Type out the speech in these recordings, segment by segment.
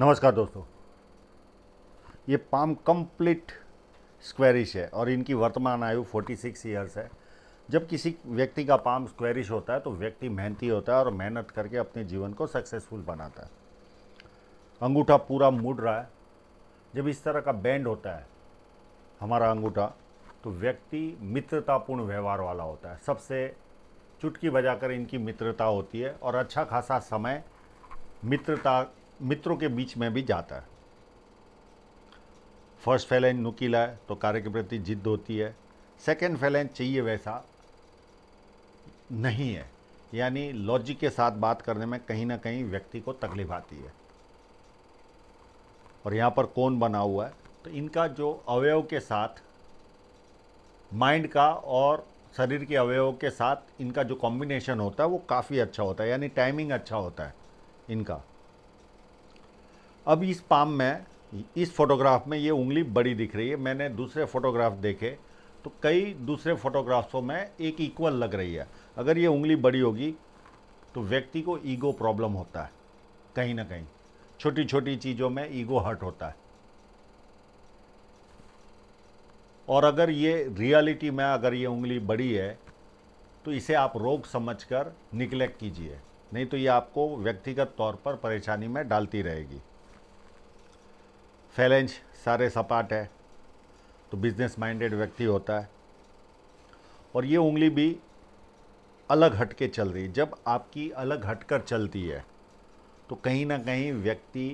नमस्कार दोस्तों ये पाम कंप्लीट स्क्वेरिश है और इनकी वर्तमान आयु 46 ईयर्स है जब किसी व्यक्ति का पाम स्क्वेरिश होता है तो व्यक्ति मेहनती होता है और मेहनत करके अपने जीवन को सक्सेसफुल बनाता है अंगूठा पूरा मुड़ रहा है जब इस तरह का बैंड होता है हमारा अंगूठा तो व्यक्ति मित्रतापूर्ण व्यवहार वाला होता है सबसे चुटकी बजाकर इनकी मित्रता होती है और अच्छा खासा समय मित्रता मित्रों के बीच में भी जाता है फर्स्ट फैलेंज नुकीला है तो कार्य के प्रति जिद्द होती है सेकेंड फैलेंज चाहिए वैसा नहीं है यानी लॉजिक के साथ बात करने में कहीं ना कहीं व्यक्ति को तकलीफ आती है और यहाँ पर कौन बना हुआ है तो इनका जो अवयव के साथ माइंड का और शरीर के अवयव के साथ इनका जो कॉम्बिनेशन होता है वो काफ़ी अच्छा होता है यानी टाइमिंग अच्छा होता है इनका अब इस पाम में इस फोटोग्राफ में ये उंगली बड़ी दिख रही है मैंने दूसरे फोटोग्राफ देखे तो कई दूसरे फोटोग्राफ्सों में एक इक्वल लग रही है अगर ये उंगली बड़ी होगी तो व्यक्ति को ईगो प्रॉब्लम होता है कहीं ना कहीं छोटी छोटी चीज़ों में ईगो हर्ट होता है और अगर ये रियलिटी में अगर ये उंगली बड़ी है तो इसे आप रोग समझकर निग्लेक्ट कीजिए नहीं तो ये आपको व्यक्तिगत तौर पर परेशानी में डालती रहेगी फैलेंज सारे सपाट है तो बिजनेस माइंडेड व्यक्ति होता है और ये उंगली भी अलग हट के चल रही है जब आपकी अलग हट कर चलती है तो कहीं ना कहीं व्यक्ति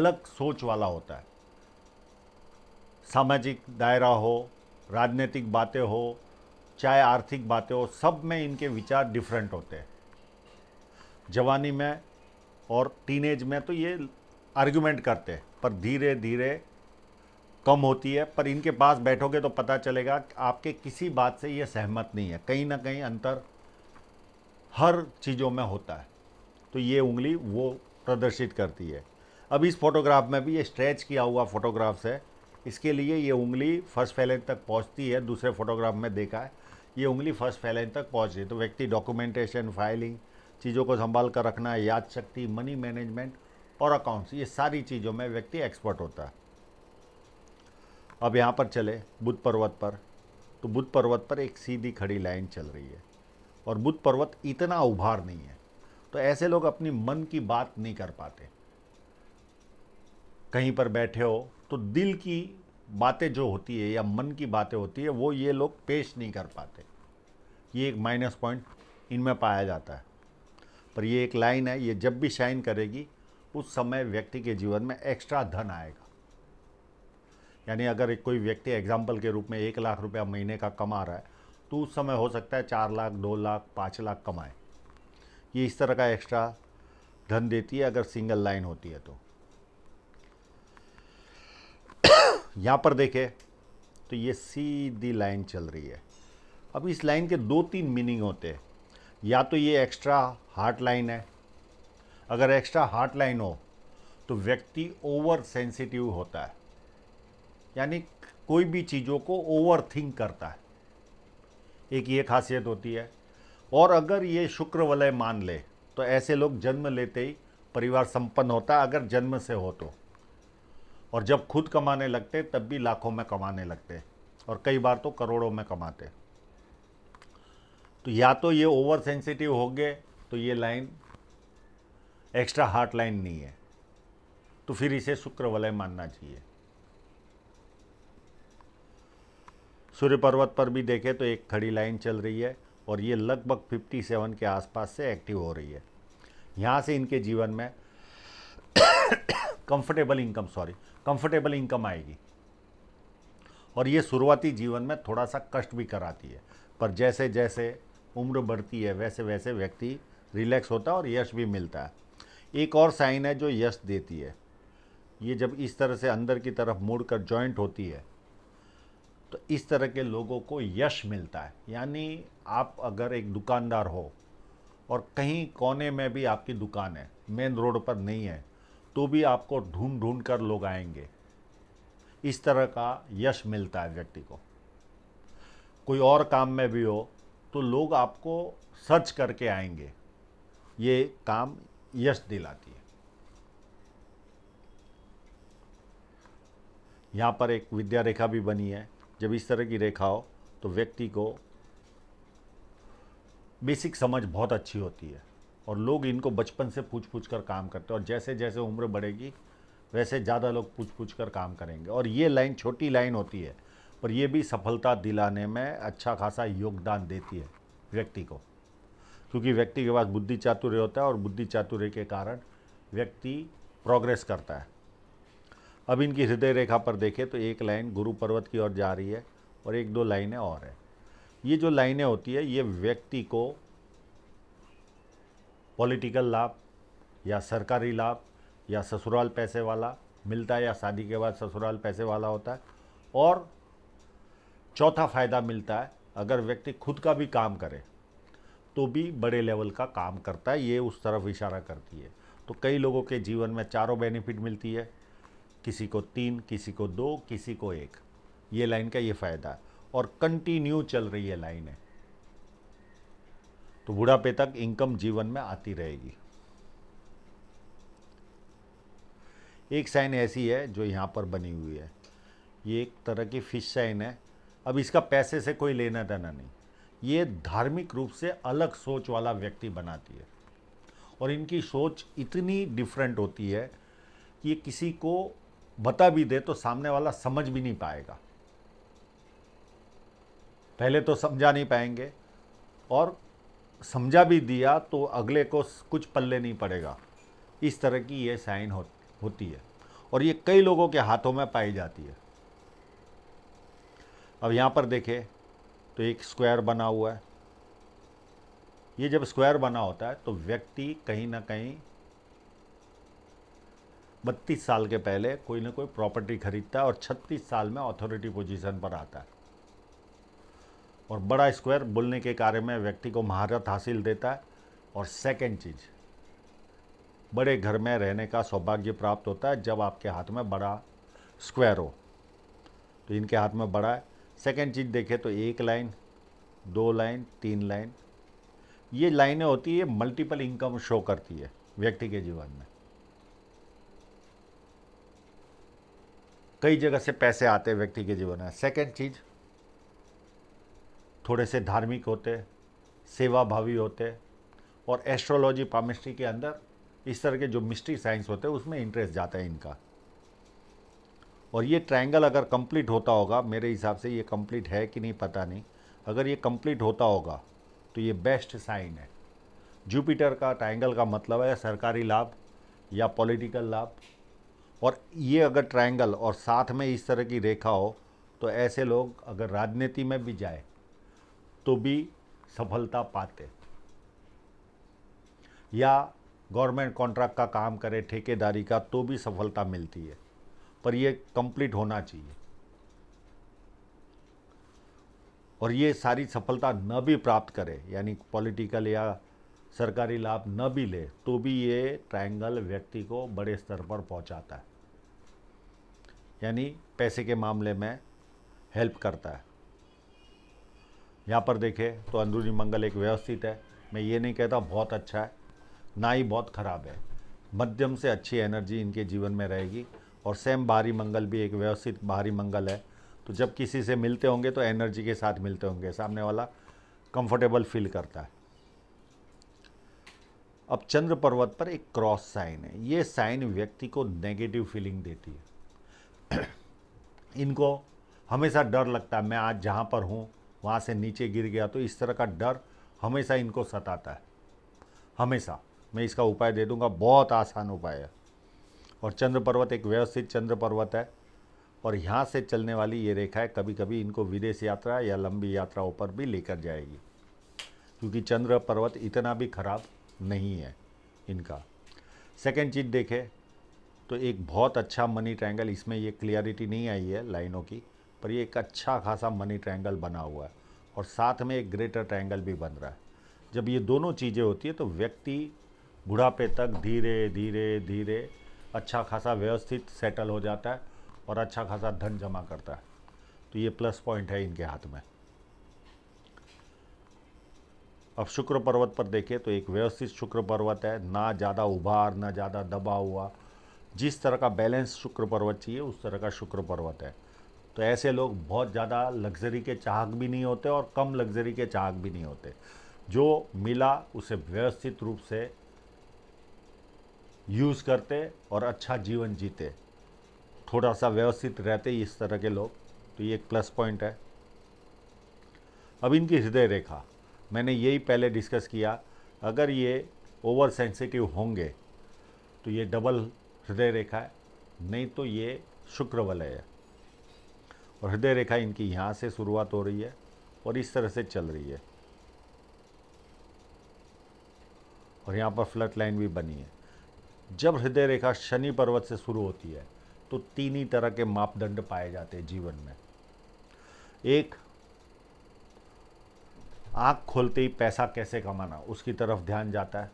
अलग सोच वाला होता है सामाजिक दायरा हो राजनीतिक बातें हो चाहे आर्थिक बातें हो सब में इनके विचार डिफरेंट होते हैं जवानी में और टीनेज में तो ये आर्ग्यूमेंट करते हैं पर धीरे धीरे कम होती है पर इनके पास बैठोगे तो पता चलेगा कि आपके किसी बात से ये सहमत नहीं है कहीं ना कहीं अंतर हर चीज़ों में होता है तो ये उंगली वो प्रदर्शित करती है अब इस फोटोग्राफ में भी ये स्ट्रेच किया हुआ फोटोग्राफ्स है इसके लिए ये उंगली फर्स्ट फैलेंज तक पहुंचती है दूसरे फोटोग्राफ में देखा है ये उंगली फर्स्ट फैलेंज तक पहुँच रही है तो व्यक्ति डॉक्यूमेंटेशन फाइलिंग चीज़ों को संभाल कर रखना याद शक्ति मनी मैनेजमेंट और अकाउंट्स ये सारी चीज़ों में व्यक्ति एक्सपर्ट होता है अब यहाँ पर चले बुद्ध पर्वत पर तो बुद्ध पर्वत पर एक सीधी खड़ी लाइन चल रही है और बुद्ध पर्वत इतना उभार नहीं है तो ऐसे लोग अपनी मन की बात नहीं कर पाते कहीं पर बैठे हो तो दिल की बातें जो होती है या मन की बातें होती है वो ये लोग पेश नहीं कर पाते ये एक माइनस पॉइंट इनमें पाया जाता है पर ये एक लाइन है ये जब भी शाइन करेगी उस समय व्यक्ति के जीवन में एक्स्ट्रा धन आएगा यानी अगर कोई व्यक्ति एग्जाम्पल के रूप में एक लाख रुपया महीने का कमा रहा है तो उस समय हो सकता है चार लाख दो लाख पाँच लाख कमाए ये इस तरह का एक्स्ट्रा धन देती है अगर सिंगल लाइन होती है तो यहाँ पर देखें तो ये सीधी लाइन चल रही है अब इस लाइन के दो तीन मीनिंग होते हैं या तो ये एक्स्ट्रा हार्ट लाइन है अगर एक्स्ट्रा हार्ट लाइन हो तो व्यक्ति ओवर सेंसिटिव होता है यानी कोई भी चीज़ों को ओवर थिंक करता है एक ये खासियत होती है और अगर ये शुक्र वलय मान ले तो ऐसे लोग जन्म लेते ही परिवार संपन्न होता है अगर जन्म से हो तो और जब खुद कमाने लगते तब भी लाखों में कमाने लगते और कई बार तो करोड़ों में कमाते तो या तो ये ओवर सेंसिटिव हो गए तो ये लाइन एक्स्ट्रा हार्ट लाइन नहीं है तो फिर इसे शुक्र वलय मानना चाहिए सूर्य पर्वत पर भी देखें तो एक खड़ी लाइन चल रही है और ये लगभग 57 के आसपास से एक्टिव हो रही है यहाँ से इनके जीवन में comfortable income sorry comfortable income आएगी और ये शुरुआती जीवन में थोड़ा सा कष्ट भी कराती है पर जैसे जैसे उम्र बढ़ती है वैसे वैसे व्यक्ति रिलैक्स होता है और यश भी मिलता है एक और साइन है जो यश देती है ये जब इस तरह से अंदर की तरफ मुड़ कर जॉइंट होती है तो इस तरह के लोगों को यश मिलता है यानी आप अगर एक दुकानदार हो और कहीं कोने में भी आपकी दुकान है मेन रोड पर नहीं है तो भी आपको ढूंढ ढूंढ कर लोग आएंगे इस तरह का यश मिलता है व्यक्ति को कोई और काम में भी हो तो लोग आपको सर्च करके आएंगे ये काम यश दिलाती है यहाँ पर एक विद्या रेखा भी बनी है जब इस तरह की रेखा हो तो व्यक्ति को बेसिक समझ बहुत अच्छी होती है और लोग इनको बचपन से पूछ पूछ कर काम करते हैं और जैसे जैसे उम्र बढ़ेगी वैसे ज़्यादा लोग पूछ पूछ कर काम करेंगे और ये लाइन छोटी लाइन होती है पर यह भी सफलता दिलाने में अच्छा खासा योगदान देती है व्यक्ति को क्योंकि व्यक्ति के पास बुद्धि चातुर्य होता है और बुद्धि चातुर्य के कारण व्यक्ति प्रोग्रेस करता है अब इनकी हृदय रेखा पर देखें तो एक लाइन गुरु पर्वत की ओर जा रही है और एक दो लाइनें और हैं ये जो लाइनें होती है ये व्यक्ति को पॉलिटिकल लाभ या सरकारी लाभ या ससुराल पैसे वाला मिलता है या शादी के बाद ससुराल पैसे वाला होता है और चौथा फायदा मिलता है अगर व्यक्ति खुद का भी काम करे तो भी बड़े लेवल का काम करता है ये उस तरफ इशारा करती है तो कई लोगों के जीवन में चारों बेनिफिट मिलती है किसी को तीन किसी को दो किसी को एक ये लाइन का ये फ़ायदा है और कंटिन्यू चल रही है लाइन है तो बुढ़ापे तक इनकम जीवन में आती रहेगी एक साइन ऐसी है जो यहां पर बनी हुई है ये एक तरह की फिश साइन है अब इसका पैसे से कोई लेना देना नहीं ये धार्मिक रूप से अलग सोच वाला व्यक्ति बनाती है और इनकी सोच इतनी डिफरेंट होती है कि ये किसी को बता भी दे तो सामने वाला समझ भी नहीं पाएगा पहले तो समझा नहीं पाएंगे और समझा भी दिया तो अगले को कुछ पल्ले नहीं पड़ेगा इस तरह की ये साइन हो, होती है और ये कई लोगों के हाथों में पाई जाती है अब यहाँ पर देखें तो एक स्क्वायर बना हुआ है ये जब स्क्वायर बना होता है तो व्यक्ति कहीं ना कहीं बत्तीस साल के पहले कोई ना कोई प्रॉपर्टी खरीदता है और छत्तीस साल में अथॉरिटी पोजीशन पर आता है और बड़ा स्क्वायर बोलने के कार्य में व्यक्ति को महारत हासिल देता है और सेकंड चीज़ बड़े घर में रहने का सौभाग्य प्राप्त होता है जब आपके हाथ में बड़ा स्क्वायर हो तो इनके हाथ में बड़ा है सेकेंड चीज़ देखें तो एक लाइन दो लाइन तीन लाइन ये लाइनें होती है मल्टीपल इनकम शो करती है व्यक्ति के जीवन में कई जगह से पैसे आते हैं व्यक्ति के जीवन में सेकेंड चीज़ थोड़े से धार्मिक होते सेवा भावी होते और एस्ट्रोलॉजी पामिस्ट्री के अंदर इस तरह के जो मिस्ट्री साइंस होते हैं उसमें इंटरेस्ट जाता है इनका और ये ट्रायंगल अगर कंप्लीट होता होगा मेरे हिसाब से ये कंप्लीट है कि नहीं पता नहीं अगर ये कंप्लीट होता होगा तो ये बेस्ट साइन है जुपिटर का ट्रायंगल का मतलब है सरकारी लाभ या पॉलिटिकल लाभ और ये अगर ट्रायंगल और साथ में इस तरह की रेखा हो तो ऐसे लोग अगर राजनीति में भी जाए तो भी सफलता पाते या गवर्नमेंट कॉन्ट्रैक्ट का काम करे ठेकेदारी का तो भी सफलता मिलती है पर ये कंप्लीट होना चाहिए और ये सारी सफलता न भी प्राप्त करे यानी पॉलिटिकल या सरकारी लाभ न भी ले तो भी ये ट्रायंगल व्यक्ति को बड़े स्तर पर पहुंचाता है यानी पैसे के मामले में हेल्प करता है यहाँ पर देखें तो अंदरूनी मंगल एक व्यवस्थित है मैं ये नहीं कहता बहुत अच्छा है ना ही बहुत ख़राब है मध्यम से अच्छी एनर्जी इनके जीवन में रहेगी और सेम बाहरी मंगल भी एक व्यवस्थित बाहरी मंगल है तो जब किसी से मिलते होंगे तो एनर्जी के साथ मिलते होंगे सामने वाला कंफर्टेबल फील करता है अब चंद्र पर्वत पर एक क्रॉस साइन है ये साइन व्यक्ति को नेगेटिव फीलिंग देती है इनको हमेशा डर लगता है मैं आज जहाँ पर हूँ वहाँ से नीचे गिर गया तो इस तरह का डर हमेशा इनको सताता है हमेशा मैं इसका उपाय दे दूँगा बहुत आसान उपाय है और चंद्र पर्वत एक व्यवस्थित चंद्र पर्वत है और यहाँ से चलने वाली ये रेखा है कभी कभी इनको विदेश यात्रा या लंबी यात्राओं पर भी लेकर जाएगी क्योंकि चंद्र पर्वत इतना भी खराब नहीं है इनका सेकेंड चीज़ देखें तो एक बहुत अच्छा मनी ट्रायंगल इसमें ये क्लियरिटी नहीं आई है लाइनों की पर ये एक अच्छा खासा मनी ट्रायंगल बना हुआ है और साथ में एक ग्रेटर ट्रायंगल भी बन रहा है जब ये दोनों चीज़ें होती है तो व्यक्ति बुढ़ापे तक धीरे धीरे धीरे अच्छा खासा व्यवस्थित सेटल हो जाता है और अच्छा खासा धन जमा करता है तो ये प्लस पॉइंट है इनके हाथ में अब शुक्र पर्वत पर देखें तो एक व्यवस्थित शुक्र पर्वत है ना ज़्यादा उभार ना ज़्यादा दबा हुआ जिस तरह का बैलेंस शुक्र पर्वत चाहिए उस तरह का शुक्र पर्वत है तो ऐसे लोग बहुत ज़्यादा लग्जरी के चाहक भी नहीं होते और कम लग्जरी के चाहक भी नहीं होते जो मिला उसे व्यवस्थित रूप से यूज़ करते और अच्छा जीवन जीते थोड़ा सा व्यवस्थित रहते इस तरह के लोग तो ये एक प्लस पॉइंट है अब इनकी हृदय रेखा मैंने यही पहले डिस्कस किया अगर ये ओवर सेंसिटिव होंगे तो ये डबल हृदय रेखा है नहीं तो ये शुक्र वलय है और हृदय रेखा इनकी यहाँ से शुरुआत हो रही है और इस तरह से चल रही है और यहाँ पर फ्लट लाइन भी बनी है जब हृदय रेखा शनि पर्वत से शुरू होती है तो तीन ही तरह के मापदंड पाए जाते हैं जीवन में एक आँख खोलते ही पैसा कैसे कमाना उसकी तरफ ध्यान जाता है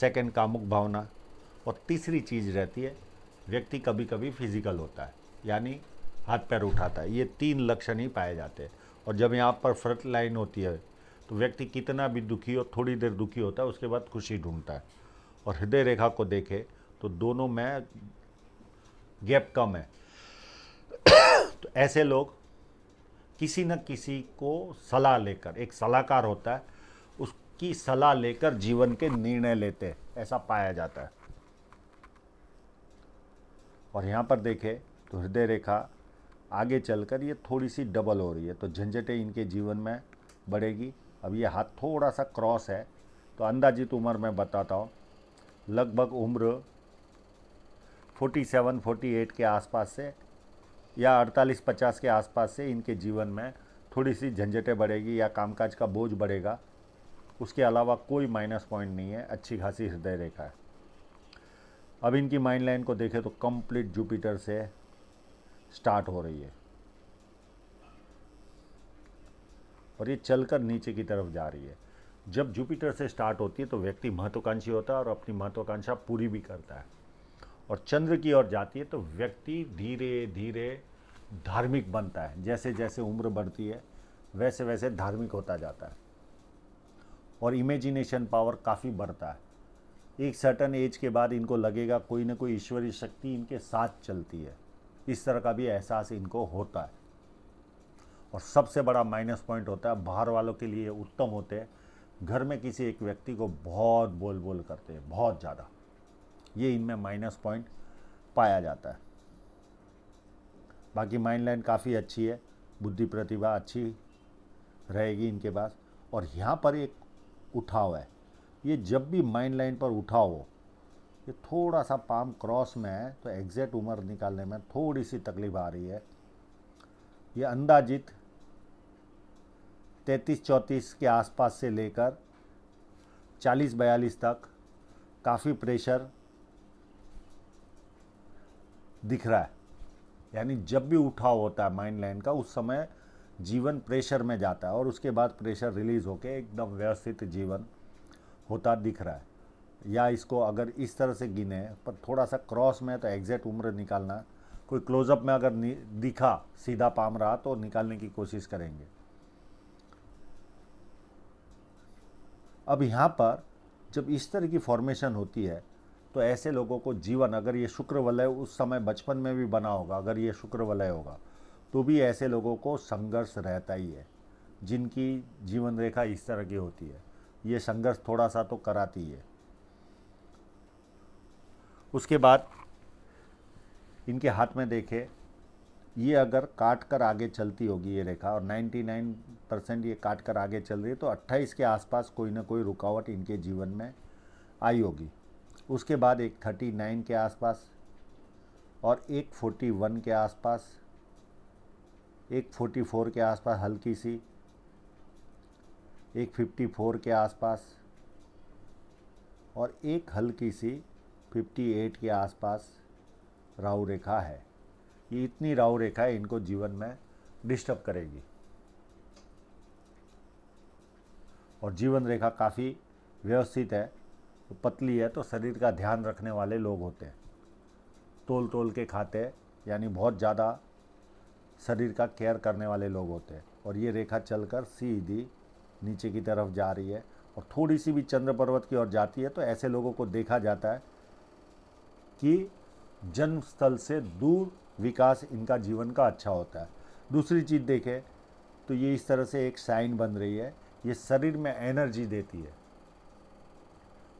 सेकंड कामुक भावना और तीसरी चीज़ रहती है व्यक्ति कभी कभी फिजिकल होता है यानी हाथ पैर उठाता है ये तीन लक्षण ही पाए जाते हैं और जब यहाँ पर फ्रंट लाइन होती है तो व्यक्ति कितना भी दुखी हो थोड़ी देर दुखी होता है उसके बाद खुशी ढूंढता है और हृदय रेखा को देखें तो दोनों में गैप कम है तो ऐसे लोग किसी न किसी को सलाह लेकर एक सलाहकार होता है उसकी सलाह लेकर जीवन के निर्णय लेते हैं ऐसा पाया जाता है और यहाँ पर देखें तो हृदय रेखा आगे चलकर ये थोड़ी सी डबल हो रही है तो झंझटें इनके जीवन में बढ़ेगी अब ये हाथ थोड़ा सा क्रॉस है तो अंदाजित उम्र में बताता हूँ लगभग उम्र 47, 48 के आसपास से या 48, 50 के आसपास से इनके जीवन में थोड़ी सी झंझटें बढ़ेगी या कामकाज का बोझ बढ़ेगा उसके अलावा कोई माइनस पॉइंट नहीं है अच्छी खासी हृदय रेखा है अब इनकी माइंड लाइन को देखें तो कंप्लीट जुपिटर से स्टार्ट हो रही है और ये चलकर नीचे की तरफ जा रही है जब जुपिटर से स्टार्ट होती है तो व्यक्ति महत्वाकांक्षी होता है और अपनी महत्वाकांक्षा पूरी भी करता है और चंद्र की ओर जाती है तो व्यक्ति धीरे धीरे धार्मिक बनता है जैसे जैसे उम्र बढ़ती है वैसे वैसे धार्मिक होता जाता है और इमेजिनेशन पावर काफ़ी बढ़ता है एक सर्टन एज के बाद इनको लगेगा कोई ना कोई ईश्वरीय शक्ति इनके साथ चलती है इस तरह का भी एहसास इनको होता है और सबसे बड़ा माइनस पॉइंट होता है बाहर वालों के लिए उत्तम होते हैं घर में किसी एक व्यक्ति को बहुत बोल बोल करते हैं बहुत ज़्यादा ये इनमें माइनस पॉइंट पाया जाता है बाकी माइंड लाइन काफ़ी अच्छी है बुद्धि प्रतिभा अच्छी रहेगी इनके पास और यहाँ पर एक उठाव है ये जब भी माइंड लाइन पर उठाव हो ये थोड़ा सा पाम क्रॉस में है तो एग्जैक्ट उम्र निकालने में थोड़ी सी तकलीफ आ रही है ये अंदाजित तैंतीस चौंतीस के आसपास से लेकर चालीस बयालीस तक काफ़ी प्रेशर दिख रहा है यानी जब भी उठाव होता है माइंड लाइन का उस समय जीवन प्रेशर में जाता है और उसके बाद प्रेशर रिलीज़ होकर एकदम व्यवस्थित जीवन होता दिख रहा है या इसको अगर इस तरह से गिने पर थोड़ा सा क्रॉस में तो एग्जैक्ट उम्र निकालना कोई क्लोजअप में अगर दिखा सीधा पाम रहा तो निकालने की कोशिश करेंगे अब यहाँ पर जब इस तरह की फॉर्मेशन होती है तो ऐसे लोगों को जीवन अगर ये शुक्र वलय उस समय बचपन में भी बना होगा अगर ये शुक्र वलय होगा तो भी ऐसे लोगों को संघर्ष रहता ही है जिनकी जीवन रेखा इस तरह की होती है ये संघर्ष थोड़ा सा तो कराती है उसके बाद इनके हाथ में देखे ये अगर काट कर आगे चलती होगी ये रेखा और 99 परसेंट ये काट कर आगे चल रही है तो 28 के आसपास कोई ना कोई रुकावट इनके जीवन में आई होगी उसके बाद एक 39 के आसपास और एक 41 के आसपास एक 44 के आसपास हल्की सी एक 54 के आसपास और एक हल्की सी 58 के आसपास राहु रेखा है ये इतनी राव रेखा इनको जीवन में डिस्टर्ब करेगी और जीवन रेखा काफ़ी व्यवस्थित है तो पतली है तो शरीर का ध्यान रखने वाले लोग होते हैं तोल तोल के खाते यानी बहुत ज़्यादा शरीर का केयर करने वाले लोग होते हैं और ये रेखा चलकर सीधी नीचे की तरफ जा रही है और थोड़ी सी भी चंद्र पर्वत की ओर जाती है तो ऐसे लोगों को देखा जाता है कि जन्म स्थल से दूर विकास इनका जीवन का अच्छा होता है दूसरी चीज़ देखें तो ये इस तरह से एक साइन बन रही है ये शरीर में एनर्जी देती है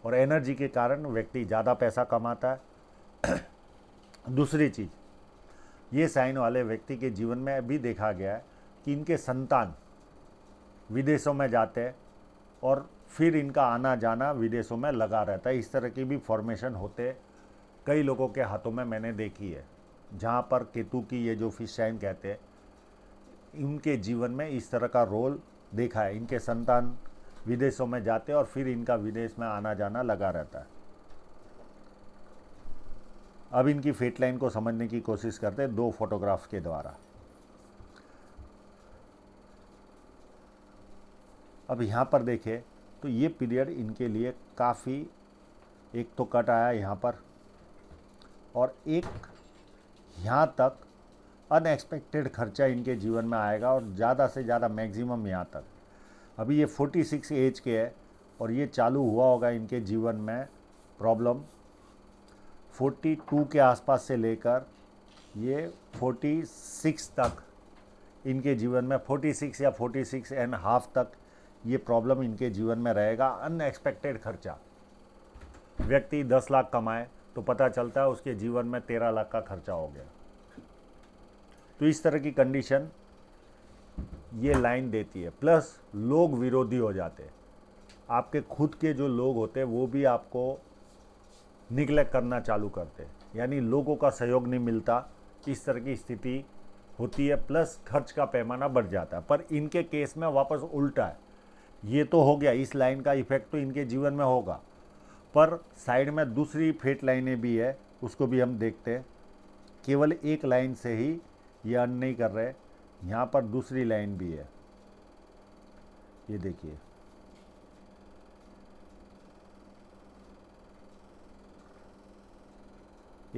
और एनर्जी के कारण व्यक्ति ज़्यादा पैसा कमाता है दूसरी चीज़ ये साइन वाले व्यक्ति के जीवन में भी देखा गया है कि इनके संतान विदेशों में जाते हैं और फिर इनका आना जाना विदेशों में लगा रहता है इस तरह की भी फॉर्मेशन होते कई लोगों के हाथों में मैंने देखी है जहाँ पर केतु की ये जो फिश शाइन कहते हैं इनके जीवन में इस तरह का रोल देखा है इनके संतान विदेशों में जाते और फिर इनका विदेश में आना जाना लगा रहता है अब इनकी फेट लाइन को समझने की कोशिश करते हैं दो फोटोग्राफ के द्वारा अब यहाँ पर देखें तो ये पीरियड इनके लिए काफ़ी एक तो कट आया यहाँ पर और एक यहाँ तक अनएक्सपेक्टेड खर्चा इनके जीवन में आएगा और ज़्यादा से ज़्यादा मैक्सिमम यहाँ तक अभी ये 46 एज के है और ये चालू हुआ होगा इनके जीवन में प्रॉब्लम 42 के आसपास से लेकर ये 46 तक इनके जीवन में 46 या 46 एंड हाफ तक ये प्रॉब्लम इनके जीवन में रहेगा अनएक्सपेक्टेड खर्चा व्यक्ति 10 लाख कमाए तो पता चलता है उसके जीवन में तेरह लाख का खर्चा हो गया तो इस तरह की कंडीशन ये लाइन देती है प्लस लोग विरोधी हो जाते हैं आपके खुद के जो लोग होते हैं वो भी आपको निग्लेक्ट करना चालू करते यानी लोगों का सहयोग नहीं मिलता इस तरह की स्थिति होती है प्लस खर्च का पैमाना बढ़ जाता है पर इनके केस में वापस उल्टा है ये तो हो गया इस लाइन का इफेक्ट तो इनके जीवन में होगा पर साइड में दूसरी फेट लाइनें भी है उसको भी हम देखते हैं केवल एक लाइन से ही ये अन नहीं कर रहे यहाँ पर दूसरी लाइन भी है ये देखिए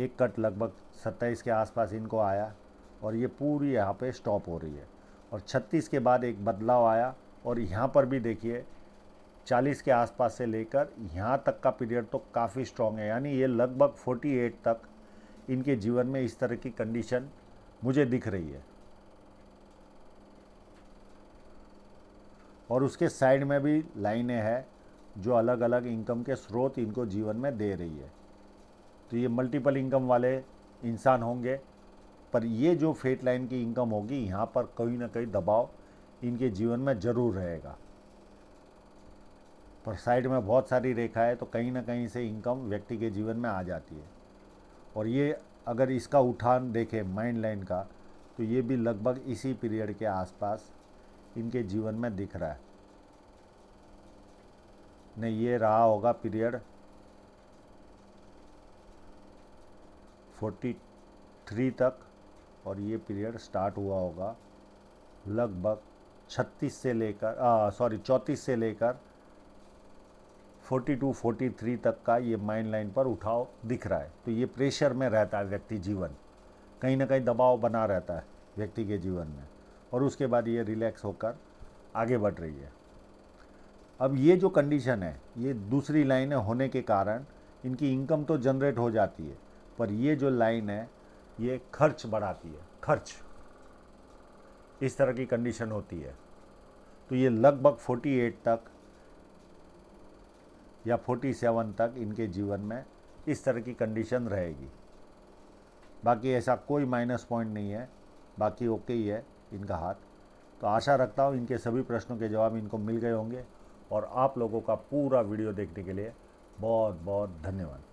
एक कट लगभग 27 के आसपास इनको आया और ये पूरी यहाँ पे स्टॉप हो रही है और 36 के बाद एक बदलाव आया और यहाँ पर भी देखिए 40 के आसपास से लेकर यहाँ तक का पीरियड तो काफ़ी स्ट्रॉन्ग है यानी ये लगभग 48 तक इनके जीवन में इस तरह की कंडीशन मुझे दिख रही है और उसके साइड में भी लाइनें हैं जो अलग अलग इनकम के स्रोत इनको जीवन में दे रही है तो ये मल्टीपल इनकम वाले इंसान होंगे पर ये जो फेट लाइन की इनकम होगी यहाँ पर कहीं ना कहीं दबाव इनके जीवन में ज़रूर रहेगा और साइड में बहुत सारी रेखा है तो कहीं ना कहीं से इनकम व्यक्ति के जीवन में आ जाती है और ये अगर इसका उठान देखें माइंड लाइन का तो ये भी लगभग इसी पीरियड के आसपास इनके जीवन में दिख रहा है नहीं ये रहा होगा पीरियड फोर्टी थ्री तक और ये पीरियड स्टार्ट हुआ होगा लगभग छत्तीस से लेकर सॉरी चौंतीस से लेकर 42, 43 तक का ये माइंड लाइन पर उठाव दिख रहा है तो ये प्रेशर में रहता है व्यक्ति जीवन कहीं ना कहीं दबाव बना रहता है व्यक्ति के जीवन में और उसके बाद ये रिलैक्स होकर आगे बढ़ रही है अब ये जो कंडीशन है ये दूसरी लाइन होने के कारण इनकी इनकम तो जनरेट हो जाती है पर ये जो लाइन है ये खर्च बढ़ाती है खर्च इस तरह की कंडीशन होती है तो ये लगभग 48 तक या 47 तक इनके जीवन में इस तरह की कंडीशन रहेगी बाकी ऐसा कोई माइनस पॉइंट नहीं है बाकी ओके ही है इनका हाथ तो आशा रखता हूँ इनके सभी प्रश्नों के जवाब इनको मिल गए होंगे और आप लोगों का पूरा वीडियो देखने के लिए बहुत बहुत धन्यवाद